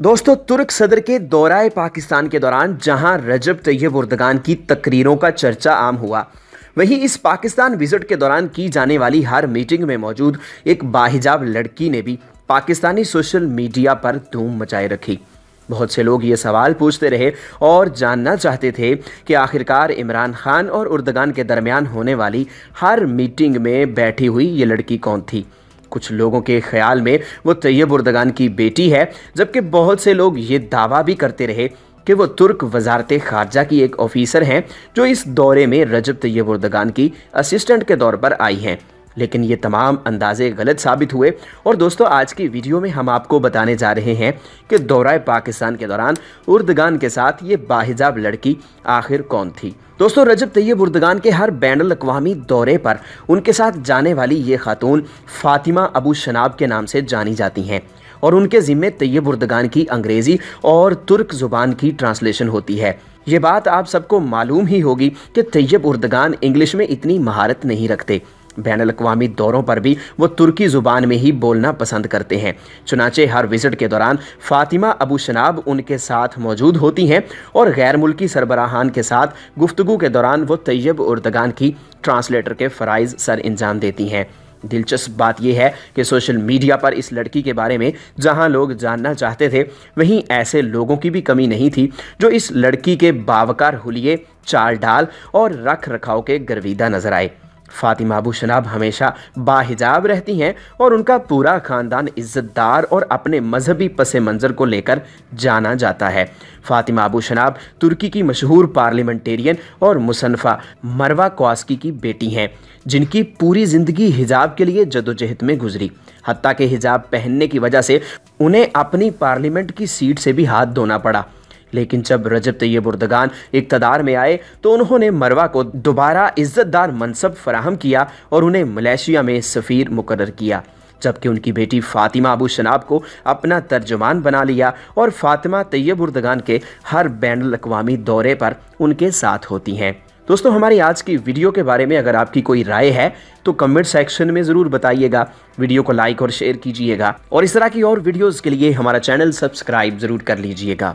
दोस्तों तुर्क सदर के दौराए पाकिस्तान के दौरान जहां रजब तैयब उर्दगान की तकरीरों का चर्चा आम हुआ वहीं इस पाकिस्तान विजिट के दौरान की जाने वाली हर मीटिंग में मौजूद एक बाहिजाब लड़की ने भी पाकिस्तानी सोशल मीडिया पर धूम मचाए रखी बहुत से लोग ये सवाल पूछते रहे और जानना चाहते थे कि आखिरकार इमरान खान और उर्दगान के दरमियान होने वाली हर मीटिंग में बैठी हुई ये लड़की कौन थी कुछ लोगों के ख्याल में वो तैयब उर्दगान की बेटी है जबकि बहुत से लोग ये दावा भी करते रहे कि वो तुर्क वजारत खारजा की एक ऑफिसर हैं जो इस दौरे में रजब तैयब उर्दगान की असिस्टेंट के तौर पर आई हैं लेकिन ये तमाम अंदाज़े गलत साबित हुए और दोस्तों आज की वीडियो में हम आपको बताने जा रहे हैं कि दौरा पाकिस्तान के दौरान उर्दगान के साथ ये बाहिजाब लड़की आखिर कौन थी दोस्तों रजब तैयब उर्दगान के हर बैन अवी दौरे पर उनके साथ जाने वाली ये खातून फ़ातिमा अबू शनाब के नाम से जानी जाती हैं और उनके ज़िम्मे तैयब उर्दगान की अंग्रेज़ी और तुर्क ज़ुबान की ट्रांसलेशन होती है ये बात आप सबको मालूम ही होगी कि तैयब उर्दगान इंग्लिश में इतनी महारत नहीं रखते बैन अवी दौरों पर भी वो तुर्की ज़ुबान में ही बोलना पसंद करते हैं चुनाचे हर विज़िट के दौरान फ़ातिमा अबू शनाब उनके साथ मौजूद होती हैं और गैर मुल्की सरबराहान के साथ गुफ्तु के दौरान वो तैयब उर्दगान की ट्रांसलेटर के फ़रज़ सर अंजाम देती हैं दिलचस्प बात यह है कि सोशल मीडिया पर इस लड़की के बारे में जहां लोग जानना चाहते थे वहीं ऐसे लोगों की भी कमी नहीं थी जो इस लड़की के बावकार हुलिए चाल डाल और रख रखाव के गर्विदा नजर आए फातिमा अबू शनाब हमेशा बाहिजाब रहती हैं और उनका पूरा ख़ानदान इज़्ज़तदार और अपने मजहबी पस मंज़र को लेकर जाना जाता है फातिमा अबू शनाब तुर्की की मशहूर पार्लियामेंटेरियन और मुसनफ़ा मरवा क्वास्की की बेटी हैं जिनकी पूरी ज़िंदगी हिजाब के लिए जदोजहद में गुजरी हती के हिजाब पहनने की वजह से उन्हें अपनी पार्लियामेंट की सीट से भी हाथ धोना पड़ा लेकिन जब रजब तैयब उर्दगान इकतदार में आए तो उन्होंने मरवा को दोबारा इज्जतदार मनसब फराहम किया और उन्हें मलेशिया में सफ़ीर मुकर किया जबकि उनकी बेटी फ़ातिमा अबू शनाब को अपना तर्जुमान बना लिया और फ़ातिमा तैयब उर्दगान के हर बैन अवी दौरे पर उनके साथ होती हैं दोस्तों हमारी आज की वीडियो के बारे में अगर आपकी कोई राय है तो कमेंट सेक्शन में ज़रूर बताइएगा वीडियो को लाइक और शेयर कीजिएगा और इस तरह की और वीडियोज़ के लिए हमारा चैनल सब्सक्राइब ज़रूर कर लीजिएगा